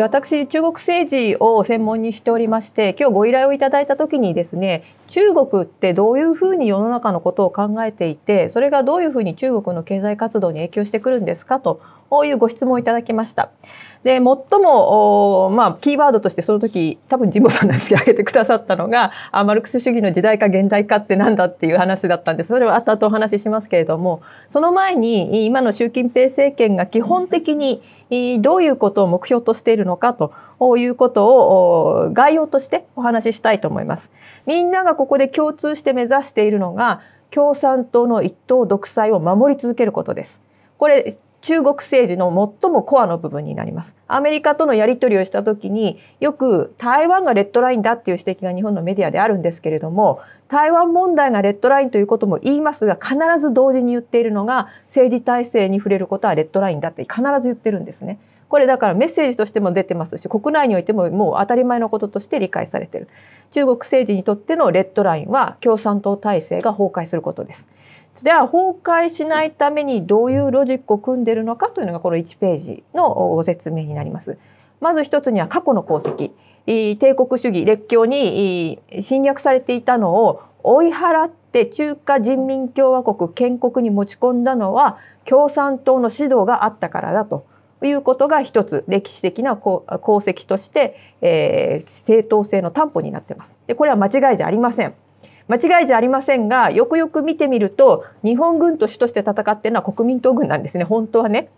私中国政治を専門にしておりまして今日ご依頼をいただいた時にですね中国ってどういうふうに世の中のことを考えていてそれがどういうふうに中国の経済活動に影響してくるんですかというご質問をいただきました。で最もまあ、キーワードとしてその時多分神保さんなんです挙げてくださったのがあマルクス主義の時代か現代かって何だっていう話だったんですそれは後々お話ししますけれどもその前に今の習近平政権が基本的にどういうことを目標としているのかということを概要としてお話ししたいと思います。みんながここで共通して目指しているのが共産党の一党独裁を守り続けることです。これ中国政治の最もコアの部分になります。アメリカとのやり取りをした時によく台湾がレッドラインだっていう指摘が日本のメディアであるんですけれども台湾問題がレッドラインということも言いますが必ず同時に言っているのが政治体制に触れることはレッドラインだって必ず言ってるんですね。これだからメッセージとしても出てますし国内においてももう当たり前のこととして理解されてる中国政治にとってのレッドラインは共産党体制が崩壊することです。では崩壊しないためにどういうロジックを組んでるのかというのがこの1ページのご説明になります。まず一つには過去の功績帝国主義列強に侵略されていたのを追い払って中華人民共和国建国に持ち込んだのは共産党の指導があったからだということが一つ歴史的な功績として、えー、正当性の担保になってます。でこれは間違いじゃありません。間違いじゃありませんがよくよく見てみると日本軍と主として戦ってるのは国民党軍なんですね本当はね。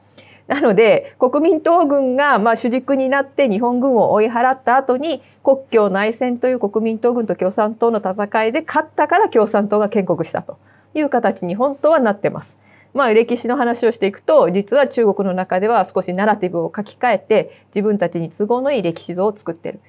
なので国民党軍がまあ主軸になって日本軍を追い払った後に国共内戦という国民党軍と共産党の戦いで勝ったから共産党が建国したという形に本当はなってます。まあ、歴史の話をしていくと実は中国の中では少しナラティブを書き換えて自分たちに都合のいい歴史像を作ってる。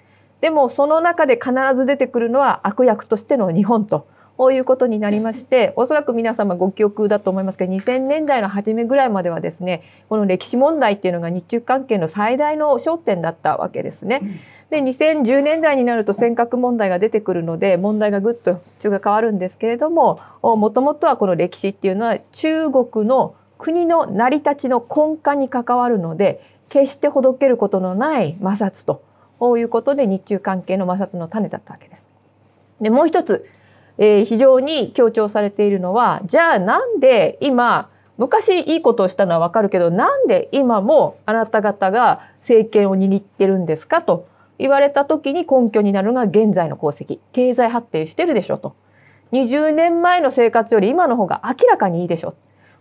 でもその中で必ず出てくるのは悪役としての日本とこういうことになりまして、おそらく皆様ご記憶だと思いますけど、2000年代の初めぐらいまではですね、この歴史問題っていうのが日中関係の最大の焦点だったわけですね。で、2010年代になると尖閣問題が出てくるので、問題がぐっと質が変わるんですけれども、もともとはこの歴史っていうのは中国の国の成り立ちの根幹に関わるので、決して解けることのない摩擦ということで日中関係の摩擦の種だったわけです。でもう一つえー、非常に強調されているのはじゃあなんで今昔いいことをしたのはわかるけどなんで今もあなた方が政権を握ってるんですかと言われた時に根拠になるのが現在の功績経済発展してるでしょと20年前の生活より今の方が明らかにいいでしょ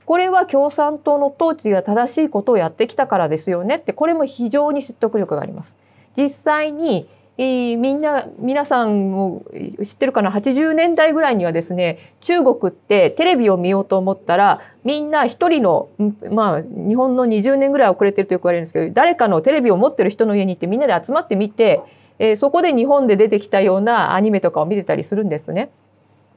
これは共産党の統治が正しいことをやってきたからですよねってこれも非常に説得力があります。実際にえみんな皆さんも知ってるかな80年代ぐらいにはですね中国ってテレビを見ようと思ったらみんな一人の、まあ、日本の20年ぐらい遅れてるとよく言われるんですけど誰かのテレビを持ってる人の家に行ってみんなで集まってみて、えー、そこで日本で出てきたようなアニメとかを見てたりするんですね。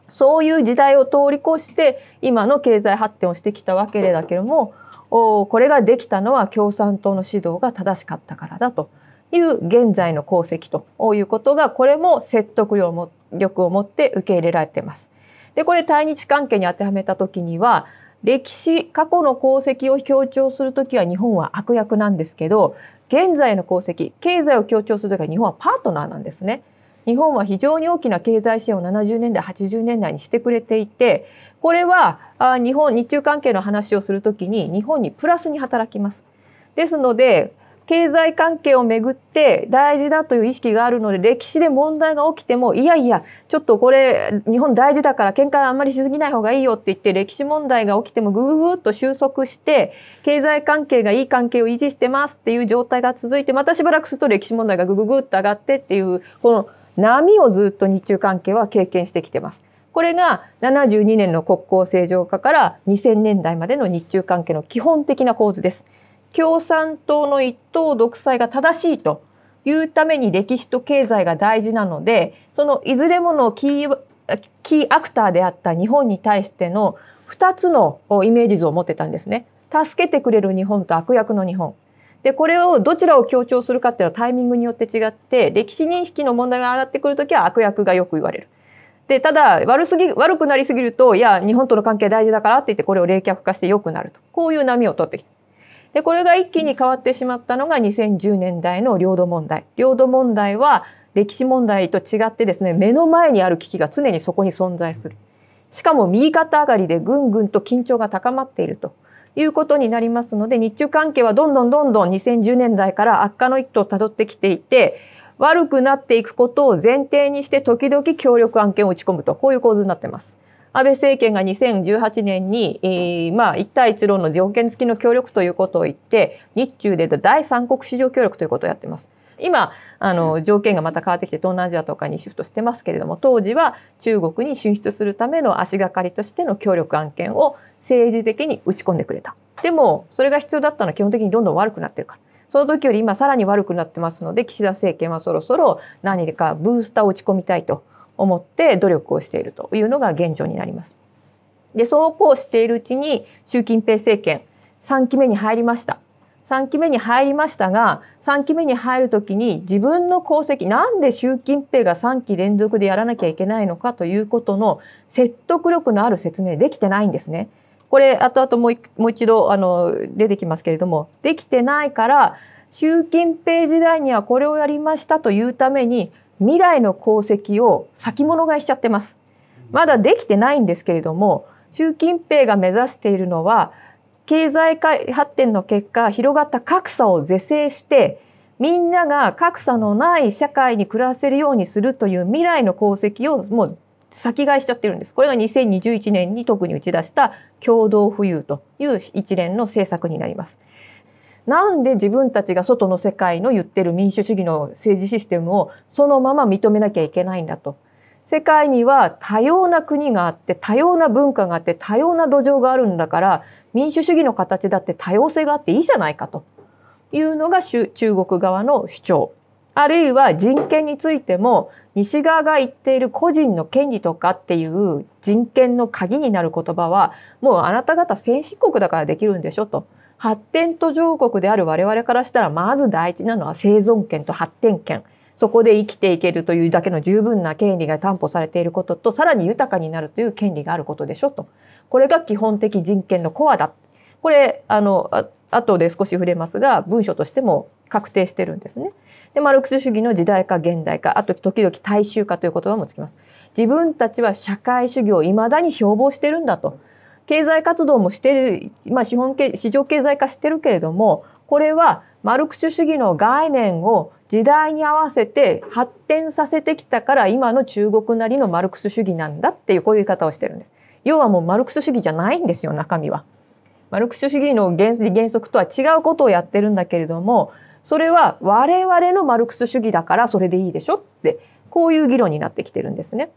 そういう時代を通り越して今の経済発展をしてきたわけだけれどもこれができたのは共産党の指導が正しかったからだと。いう現在の功績ということがこれも説得力を持って受け入れられています。でこれ対日関係に当てはめた時には歴史過去の功績を強調するときは日本は悪役なんですけど現在の功績経済を強調すると時は日本はパートナーなんですね。日本は非常に大きな経済支援を70年代80年代にしてくれていてこれは日本日中関係の話をするときに日本にプラスに働きます。ですので経済関係をめぐって大事だという意識があるので歴史で問題が起きてもいやいやちょっとこれ日本大事だから喧嘩あんまりしすぎない方がいいよって言って歴史問題が起きてもぐぐぐっと収束して経済関係がいい関係を維持してますっていう状態が続いてまたしばらくすると歴史問題がぐぐぐっと上がってっていうこの波をずっと日中関係は経験してきてます。これが72年の国交正常化から2000年代までの日中関係の基本的な構図です。共産党の一党独裁が正しいというために歴史と経済が大事なのでそのいずれものキーキーアクターであった日本に対しての2つのイメージ図を持ってたんですね。助けてくれる日本と悪役の日本。でこれをどちらを強調するかっていうのはタイミングによって違って歴史認識の問題が上がってくる時は悪役がよく言われる。でただ悪すぎ悪くなりすぎるといや日本との関係大事だからって言ってこれを冷却化して良くなるとこういう波を取ってきた。でこれが一気に変わってしまったのが2010年代の領土問題。領土問題は歴史問題と違ってですね目の前にある危機が常にそこに存在する。しかも右肩上がりでぐんぐんと緊張が高まっているということになりますので日中関係はどんどんどんどん2010年代から悪化の一途をたどってきていて悪くなっていくことを前提にして時々協力案件を打ち込むとこういう構図になっています。安倍政権が2018年に、えー、まあ、一帯一路の条件付きの協力ということを言って日中で第三国市場協力ということをやってます。今あの条件がまた変わってきて東南アジアとかにシフトしてますけれども当時は中国に進出するための足がかりとしての協力案件を政治的に打ち込んでくれたでもそれが必要だったのは基本的にどんどん悪くなってるからその時より今さらに悪くなってますので岸田政権はそろそろ何かブースターを打ち込みたいと思って努力をしているというのが現状になります。でそうこうしているうちに習近平政権3期目に入りました。3期目に入りましたが3期目に入る時に自分の功績なんで習近平が3期連続でやらなきゃいけないのかということの説得力のある説明できてないんですね。これ後々もうもう一度あの出てきますけれどもできてないから習近平時代にはこれをやりましたというために未来の功績を先物買いしちゃってます。まだできてないんですけれども習近平が目指しているのは経済発展の結果広がった格差を是正してみんなが格差のない社会に暮らせるようにするという未来の功績をもう先買いしちゃってるんです。これが2021年に特に打ち出した共同富裕という一連の政策になります。なんで自分たちが外の世界の言ってる民主主義の政治システムをそのまま認めなきゃいけないんだと。世界には多様な国があって多様な文化があって多様な土壌があるんだから民主主義の形だって多様性があっていいじゃないかというのが中国側の主張あるいは人権についても西側が言っている個人の権利とかっていう人権の鍵になる言葉はもうあなた方先進国だからできるんでしょと。発展途上国である我々からしたらまず第一なのは生存権と発展権そこで生きていけるというだけの十分な権利が担保されていることとさらに豊かになるという権利があることでしょとこれが基本的人権のコアだこれあの後で少し触れますが文書としても確定してるんですね。でマルクス主義の時代化現代化あと時々大衆化という言葉もつきます。自分たちは社会主義を未だに標榜してるんだと。経済活動もしてる、まあ、資本市場経済化してるけれどもこれはマルクス主義の概念を時代に合わせて発展させてきたから今の中国なりのマルクス主義なんだっていうこういう言い方をしてるんです。要はもうマルクス主義じゃないんですよ中身は。マルクス主義の原原則とは違うことをやってるんだけれどもそれは我々のマルクス主義だからそれでいいでしょってこういう議論になってきてるんですね。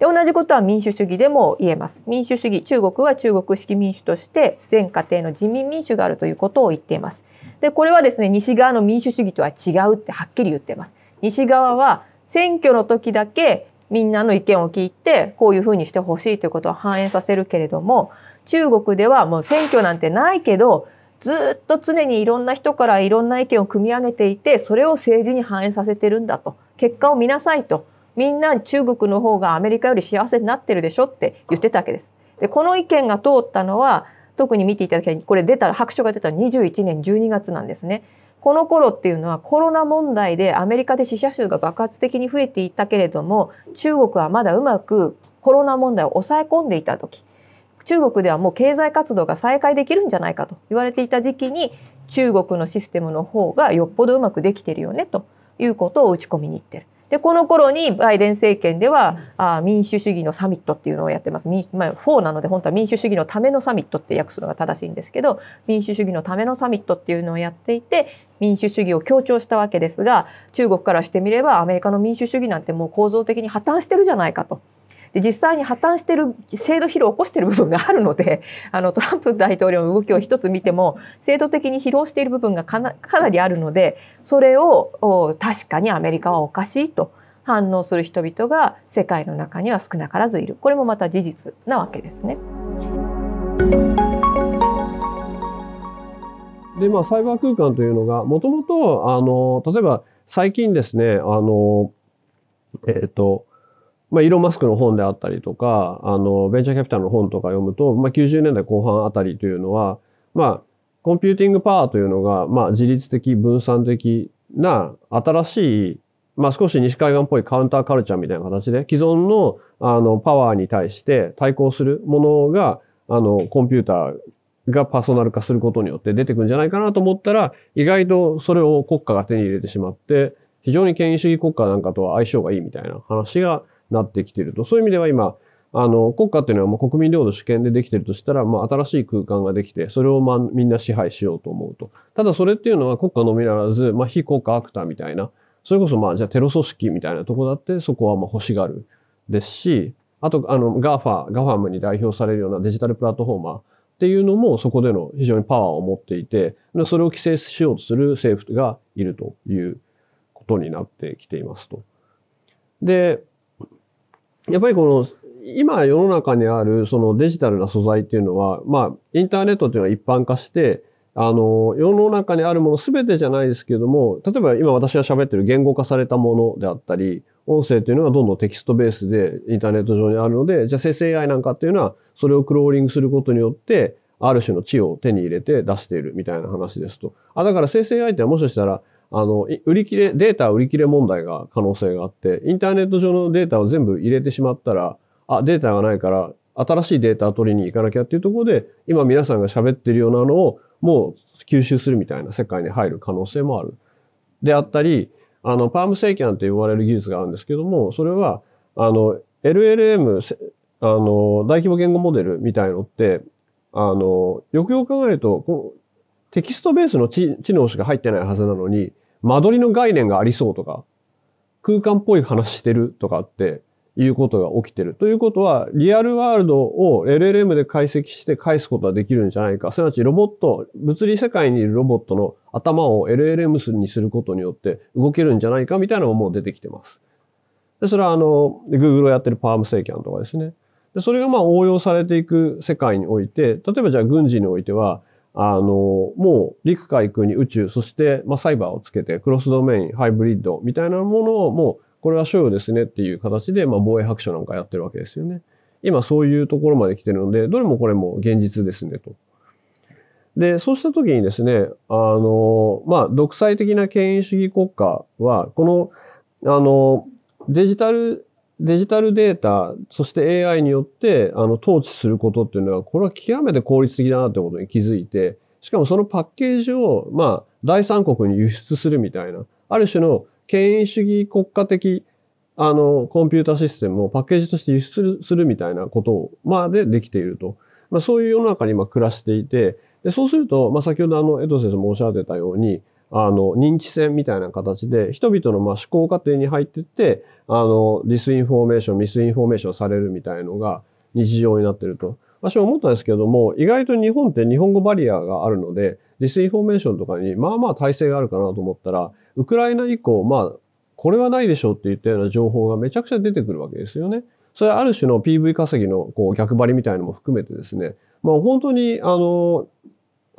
で同じことは民主主義でも言えます民主主義中国は中国式民主として全家庭の人民民主があるということを言っていますでこれはですね西側の民主主義とは違うってはっきり言ってます西側は選挙の時だけみんなの意見を聞いてこういうふうにしてほしいということを反映させるけれども中国ではもう選挙なんてないけどずっと常にいろんな人からいろんな意見を組み上げていてそれを政治に反映させてるんだと結果を見なさいとみんな中国の方がアメリカより幸せになってるでしょって言ってたわけです。でこの意見が通ったのは特に見ていただきたいこれ出た白書が出た21年12月なんですね。この頃っていうのはコロナ問題でアメリカで死者数が爆発的に増えていったけれども中国はまだうまくコロナ問題を抑え込んでいた時中国ではもう経済活動が再開できるんじゃないかと言われていた時期に中国のシステムの方がよっぽどうまくできてるよねということを打ち込みに行ってる。でこの頃にバイデン政権では、あ民主主義のサミットっていうのをやってます。まあ、4なので本当は民主主義のためのサミットって訳すのが正しいんですけど民主主義のためのサミットっていうのをやっていて民主主義を強調したわけですが中国からしてみればアメリカの民主主義なんてもう構造的に破綻してるじゃないかと。で実際に破綻してる制度疲労を起こしている部分があるので あのトランプ大統領の動きを一つ見ても制度的に疲労している部分がかなかなりあるのでそれを確かにアメリカはおかしいと反応する人々が世界の中には少なからずいるこれもまた事実なわけですね。でまあ、サイバー空間というのがもともと例えば最近ですねあの、えーとまあ、イーロン・マスクの本であったりとか、あの、ベンチャーキャピタルの本とか読むと、まあ、90年代後半あたりというのは、まあ、コンピューティングパワーというのが、まあ、自律的、分散的な新しい、まあ、少し西海岸っぽいカウンターカルチャーみたいな形で、既存の、あの、パワーに対して対抗するものが、あの、コンピューターがパーソナル化することによって出てくるんじゃないかなと思ったら、意外とそれを国家が手に入れてしまって、非常に権威主義国家なんかとは相性がいいみたいな話が、なってきていると。そういう意味では今、あの、国家っていうのはもう国民領土主権でできてるとしたら、まあ、新しい空間ができて、それをまあ、みんな支配しようと思うと。ただそれっていうのは国家のみならず、まあ、非国家アクターみたいな、それこそまあ、じゃあテロ組織みたいなとこだって、そこはまあ欲しがるですし、あと、あの、GAFA、GAFAM に代表されるようなデジタルプラットフォーマーっていうのもそこでの非常にパワーを持っていて、それを規制しようとする政府がいるということになってきていますと。で、やっぱりこの、今世の中にあるそのデジタルな素材っていうのは、まあ、インターネットっていうのは一般化して、あの、世の中にあるもの全てじゃないですけれども、例えば今私が喋ってる言語化されたものであったり、音声というのがどんどんテキストベースでインターネット上にあるので、じゃあ生成 AI なんかっていうのは、それをクローリングすることによって、ある種の知を手に入れて出しているみたいな話ですと。あ、だから生成 AI ってもしかしたら、あの、売り切れ、データ売り切れ問題が可能性があって、インターネット上のデータを全部入れてしまったら、あ、データがないから、新しいデータ取りに行かなきゃっていうところで、今皆さんが喋ってるようなのを、もう吸収するみたいな世界に入る可能性もある。であったり、あの、パームセ権キャンって言われる技術があるんですけども、それは、あの、LLM、あの、大規模言語モデルみたいのって、あの、よくよく考えると、テキストベースの知能しか入ってないはずなのに、間取りの概念がありそうとか、空間っぽい話してるとかっていうことが起きてる。ということは、リアルワールドを LLM で解析して返すことができるんじゃないか。すなわちロボット、物理世界にいるロボットの頭を LLM にすることによって動けるんじゃないかみたいなのももう出てきてます。で、それはあの、Google をやってるパームセイキャンとかですね。で、それがまあ応用されていく世界において、例えばじゃあ軍事においては、あの、もう陸海空に宇宙、そして、まサイバーをつけて、クロスドメイン、ハイブリッドみたいなものをもう、これは所有ですねっていう形で、ま防衛白書なんかやってるわけですよね。今そういうところまで来てるので、どれもこれも現実ですねと。で、そうした時にですね、あの、まあ、独裁的な権威主義国家は、この、あの、デジタルデジタルデータ、そして AI によって、あの、統治することっていうのは、これは極めて効率的だなってことに気づいて、しかもそのパッケージを、まあ、第三国に輸出するみたいな、ある種の権威主義国家的、あの、コンピュータシステムをパッケージとして輸出するみたいなことまでできていると。まあ、そういう世の中に今暮らしていて、でそうすると、まあ、先ほどあの、江藤先生申し上げたように、あの、認知戦みたいな形で、人々のま思考過程に入ってって、あの、ディスインフォーメーション、ミスインフォーメーションされるみたいのが日常になっていると。私は思ったんですけども、意外と日本って日本語バリアがあるので、ディスインフォーメーションとかに、まあまあ体制があるかなと思ったら、ウクライナ以降、まあ、これはないでしょうって言ったような情報がめちゃくちゃ出てくるわけですよね。それはある種の PV 稼ぎのこう逆張りみたいのも含めてですね、まあ本当に、あの、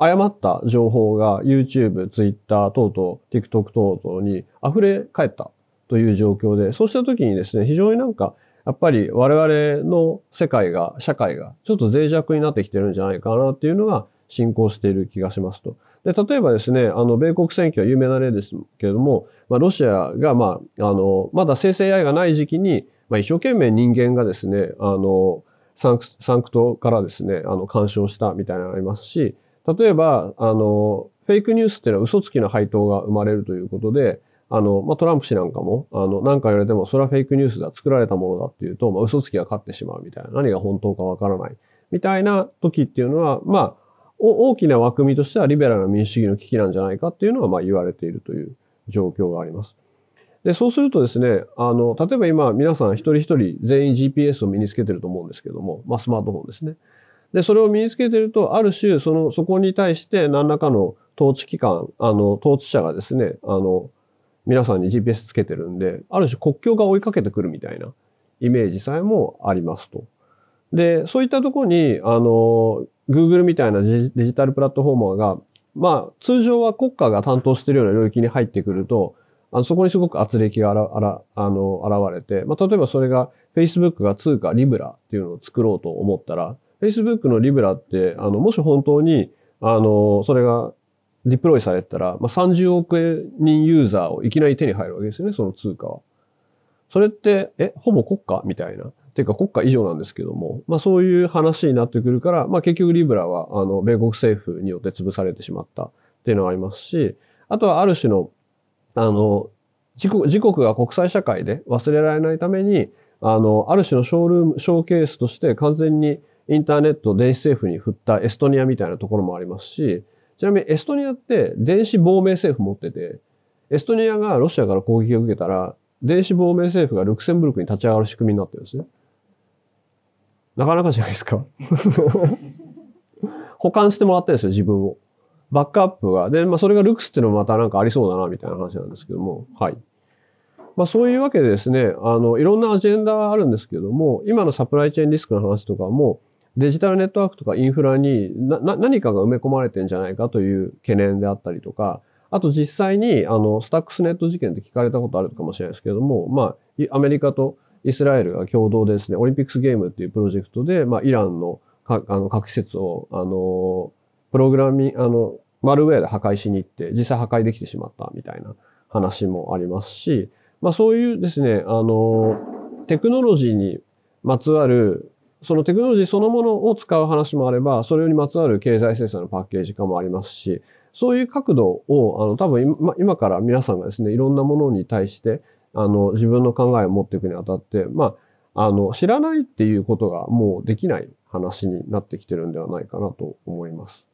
誤った情報が YouTube、Twitter 等々、TikTok 等々に溢れ返ったという状況で、そうした時にですね、非常になんか、やっぱり我々の世界が、社会が、ちょっと脆弱になってきてるんじゃないかなっていうのが進行している気がしますと。で、例えばですね、あの、米国選挙は有名な例ですけれども、まあ、ロシアが、まあ、あの、まだ生成 AI がない時期に、まあ、一生懸命人間がですね、あの、サンクサンクトからですね、あの、干渉したみたいなのがありますし、例えば、あの、フェイクニュースっていうのは嘘つきの配当が生まれるということで、あの、まあ、トランプ氏なんかも、あの、なんか言われても、それはフェイクニュースだ、作られたものだっていうと、まあ、嘘つきが勝ってしまうみたいな、何が本当かわからない、みたいな時っていうのは、まあ、大きな枠組みとしてはリベラルな民主主義の危機なんじゃないかっていうのは、まあ、言われているという状況があります。で、そうするとですね、あの、例えば今、皆さん一人一人全員 GPS を身につけてると思うんですけども、まあ、スマートフォンですね。で、それを身につけてると、ある種、その、そこに対して何らかの統治機関、あの、統治者がですね、あの、皆さんに GPS つけてるんで、ある種国境が追いかけてくるみたいなイメージさえもありますと。で、そういったとこに、あの、Google みたいなデジタルプラットフォーマーが、まあ、通常は国家が担当してるような領域に入ってくると、あそこにすごく圧力があらあらあの現れて、まあ、例えばそれが Facebook が通貨リブラっていうのを作ろうと思ったら、Facebook のリブラって、あの、もし本当に、あの、それがディプロイされたら、まあ、30億人ユーザーをいきなり手に入るわけですよね、その通貨は。それって、え、ほぼ国家みたいな。ていうか国家以上なんですけども、まあそういう話になってくるから、まあ結局リブラは、あの、米国政府によって潰されてしまったっていうのはありますし、あとはある種の、あの、自国が国際社会で忘れられないために、あの、ある種のショールーム、ショーケースとして完全にインターネット電子政府に振ったエストニアみたいなところもありますし、ちなみにエストニアって電子亡命政府持ってて、エストニアがロシアから攻撃を受けたら、電子亡命政府がルクセンブルクに立ち上がる仕組みになってるんですね。なかなかじゃないですか。保管してもらってるんですよ、自分を。バックアップが。で、まあ、それがルクスっていうのもまたなんかありそうだな、みたいな話なんですけども。はい。まあ、そういうわけでですね、あの、いろんなアジェンダがあるんですけども、今のサプライチェーンリスクの話とかも、デジタルネットワークとかインフラに何かが埋め込まれてんじゃないかという懸念であったりとか、あと実際にあのスタックスネット事件って聞かれたことあるかもしれないですけれども、まあ、アメリカとイスラエルが共同でですね、オリンピックスゲームっていうプロジェクトで、まあ、イランのかあの核施設を、あの、プログラミング、あの、マルウェアで破壊しに行って、実際破壊できてしまったみたいな話もありますし、まあそういうですね、あの、テクノロジーにまつわるそのテクノロジーそのものを使う話もあれば、それにまつわる経済制裁のパッケージ化もありますし、そういう角度を、あの、多分今今から皆さんがですね、いろんなものに対して、あの、自分の考えを持っていくにあたって、まあ、あの、知らないっていうことがもうできない話になってきてるんではないかなと思います。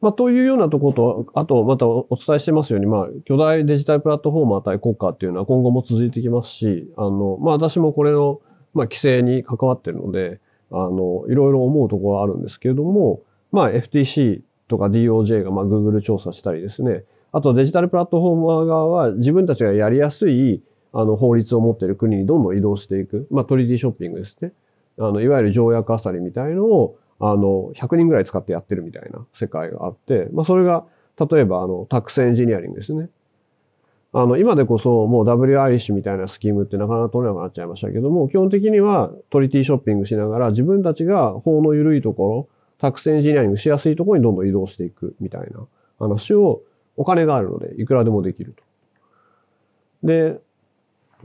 まあ、というようなところと、あと、またお伝えしてますように、まあ、巨大デジタルプラットフォーム与え国家っていうのは今後も続いてきますし、あの、まあ、私もこれの、まあ、規制に関わってるので、あの、いろいろ思うところはあるんですけれども、まあ、FTC とか DOJ が、まあ、Google 調査したりですね、あとデジタルプラットフォーマー側は自分たちがやりやすいあの法律を持っている国にどんどん移動していく、まあ、トリティショッピングですね。あの、いわゆる条約あさりみたいのを、あの、100人ぐらい使ってやってるみたいな世界があって、まあ、それが、例えば、あの、タックスエンジニアリングですね。あの、今でこそもう W i イリッシュみたいなスキームってなかなか取れなくなっちゃいましたけども、基本的にはトリティショッピングしながら自分たちが法の緩いところ、タクスエンジニアリングしやすいところにどんどん移動していくみたいな話をお金があるのでいくらでもできると。で、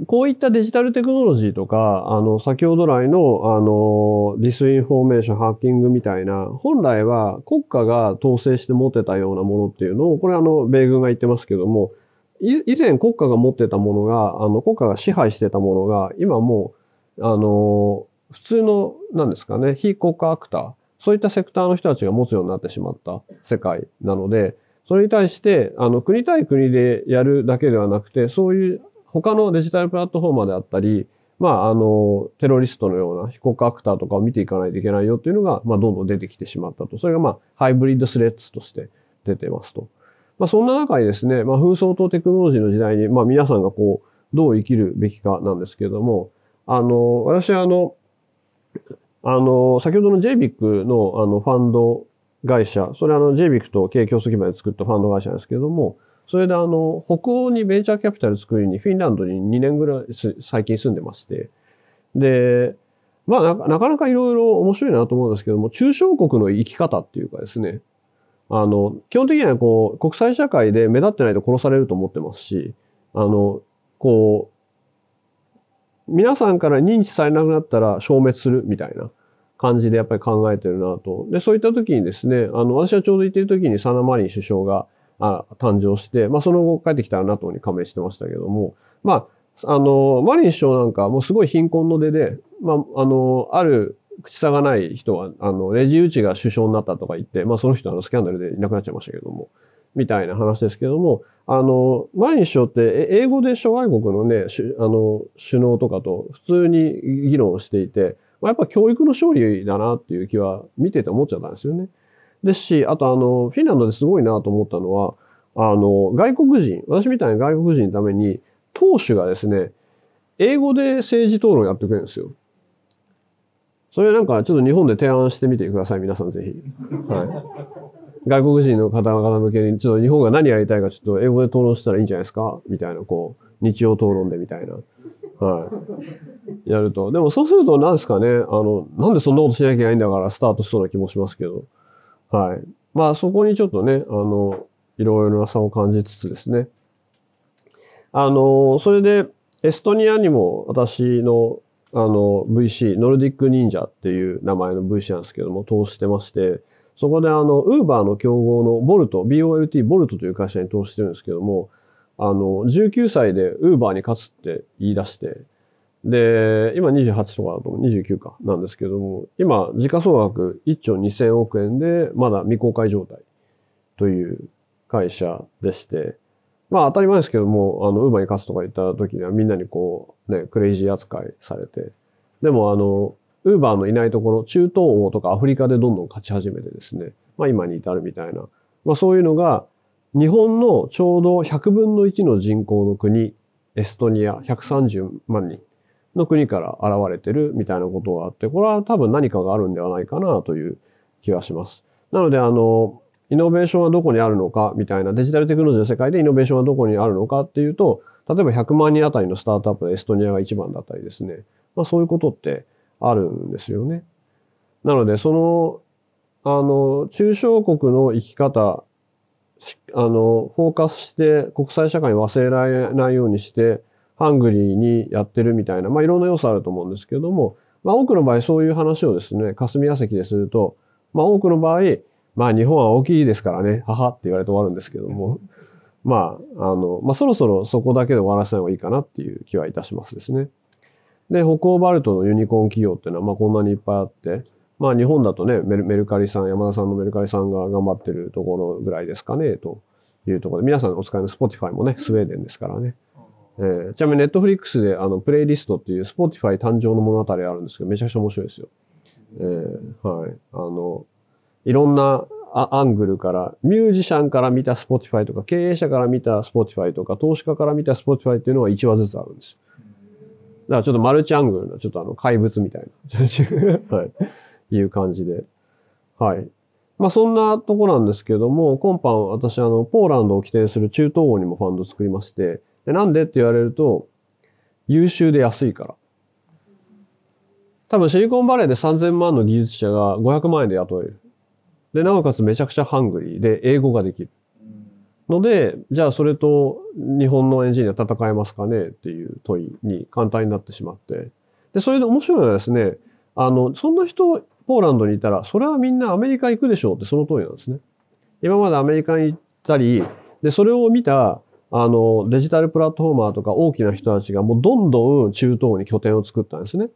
こういったデジタルテクノロジーとか、あの、先ほど来の、あの、ディスインフォーメーション、ハッキングみたいな、本来は国家が統制して持ってたようなものっていうのを、これあの、米軍が言ってますけども、以前国家が持ってたものが、あの、国家が支配してたものが、今もう、あの、普通の、なんですかね、非国家アクター、そういったセクターの人たちが持つようになってしまった世界なので、それに対して、あの、国対国でやるだけではなくて、そういう他のデジタルプラットフォーマーであったり、まあ、あの、テロリストのような非国家アクターとかを見ていかないといけないよっていうのが、まあ、どんどん出てきてしまったと。それが、まあ、ハイブリッドスレッズとして出てますと。まあ、そんな中にですね、まあ、紛争とテクノロジーの時代に、まあ、皆さんがこう、どう生きるべきかなんですけれども、あの、私はあの、あの、先ほどの JBIC のあのファンド会社、それはあの JBIC と経営競争基盤で作ったファンド会社なんですけれども、それであの、北欧にベンチャーキャピタル作りにフィンランドに2年ぐらい最近住んでまして、で、まあなかなかいろいろ面白いなと思うんですけども、中小国の生き方っていうかですね、あの、基本的にはこう、国際社会で目立ってないと殺されると思ってますし、あの、こう、皆さんから認知されなくなったら消滅するみたいな感じでやっぱり考えてるなと。で、そういった時にですね、あの、私はちょうど行ってる時にサナ・マリン首相が、あ誕生して、まあ、その後帰ってきたら NATO に加盟してましたけども、まあ、あの、マリン首相なんかもうすごい貧困の出で、まあ、あの、ある口さがない人は、あの、レジ打ちが首相になったとか言って、まあその人あのスキャンダルでいなくなっちゃいましたけども、みたいな話ですけども、あの、前に首相って英語で諸外国のね、あの、首脳とかと普通に議論をしていて、まあ、やっぱ教育の勝利だなっていう気は見てて思っちゃったんですよね。ですし、あとあの、フィンランドですごいなと思ったのは、あの、外国人、私みたいな外国人のために、党首がですね、英語で政治討論やってくれるんですよ。それなんかちょっと日本で提案してみてください、皆さんぜひ。はい。外国人の方々向けに、ちょっと日本が何やりたいか、ちょっと英語で討論したらいいんじゃないですかみたいな、こう、日曜討論でみたいな。はい。やると。でもそうすると、なんですかね、あの、なんでそんなことしなきゃいけないんだからスタートしそうな気もしますけど。はい。まあそこにちょっとね、あの、いろいろな差を感じつつですね。あの、それで、エストニアにも私のあの VC、ノルディック忍者っていう名前の VC なんですけども、投資してまして、そこであの、ウーバーの競合のボルト、BOLT ボルトという会社に投資してるんですけども、あの、19歳でウーバーに勝つって言い出して、で、今28とかだと思う、29かなんですけども、今、時価総額1兆2000億円で、まだ未公開状態という会社でして、まあ当たり前ですけども、あの、ウーバーに勝つとか言った時にはみんなにこう、ね、クレイジー扱いされて。でもあの、ウーバーのいないところ、中東欧とかアフリカでどんどん勝ち始めてですね、まあ今に至るみたいな。まあそういうのが、日本のちょうど100分の1の人口の国、エストニア130万人の国から現れてるみたいなことがあって、これは多分何かがあるんではないかなという気はします。なのであの、イノベーションはどこにあるのかみたいな、デジタルテクノロジーの世界でイノベーションはどこにあるのかっていうと、例えば100万人あたりのスタートアップでエストニアが一番だったりですね、まあ、そういうことってあるんですよね。なので、その、あの、中小国の生き方、あの、フォーカスして国際社会に忘れられないようにして、ハングリーにやってるみたいな、まあ、いろんな要素あると思うんですけども、まあ、多くの場合そういう話をですね、霞が関ですると、まあ、多くの場合、まあ日本は大きいですからね、母って言われて終わるんですけども、まあ、あの、まあそろそろそこだけで終わらせない方がいいかなっていう気はいたしますですね。で、北欧バルトのユニコーン企業っていうのは、まあこんなにいっぱいあって、まあ日本だとね、メルカリさん、山田さんのメルカリさんが頑張ってるところぐらいですかね、というところで、皆さんお使いの Spotify もね、スウェーデンですからね。えー、ちなみにネットフリックスであのプレイリストっていう Spotify 誕生の物語あるんですけど、めちゃくちゃ面白いですよ。えー、はい。あの、いろんなアングルから、ミュージシャンから見た Spotify とか、経営者から見た Spotify とか、投資家から見た Spotify っていうのは1話ずつあるんですよ。だからちょっとマルチアングルの、ちょっとあの怪物みたいな、はい、いう感じで。はい。まあそんなとこなんですけども、今般私あの、ポーランドを起点する中東欧にもファンド作りまして、でなんでって言われると、優秀で安いから。多分シリコンバレーで3000万の技術者が500万円で雇える。で、なおかつめちゃくちゃハングリーで英語ができる。ので、じゃあそれと日本のエンジニア戦えますかねっていう問いに簡単になってしまって。で、それで面白いのはですね、あの、そんな人、ポーランドにいたら、それはみんなアメリカ行くでしょうってその通りなんですね。今までアメリカに行ったり、で、それを見た、あの、デジタルプラットフォーマーとか大きな人たちがもうどんどん中東に拠点を作ったんですね。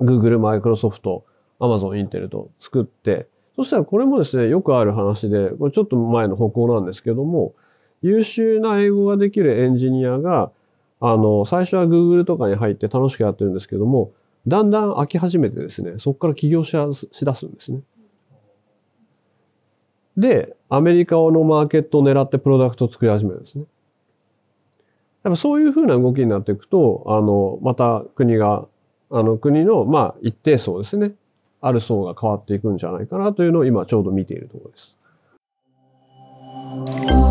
Google、Microsoft、Amazon、インテルと作って、そしたらこれもですね、よくある話で、これちょっと前の歩行なんですけども、優秀な英語ができるエンジニアが、あの、最初は Google とかに入って楽しくやってるんですけども、だんだん飽き始めてですね、そこから起業ししだすんですね。で、アメリカのマーケットを狙ってプロダクトを作り始めるんですね。やっぱそういうふうな動きになっていくと、あの、また国が、あの国の、まあ一定層ですね、ある層が変わっていくんじゃないかなというのを今ちょうど見ているところです。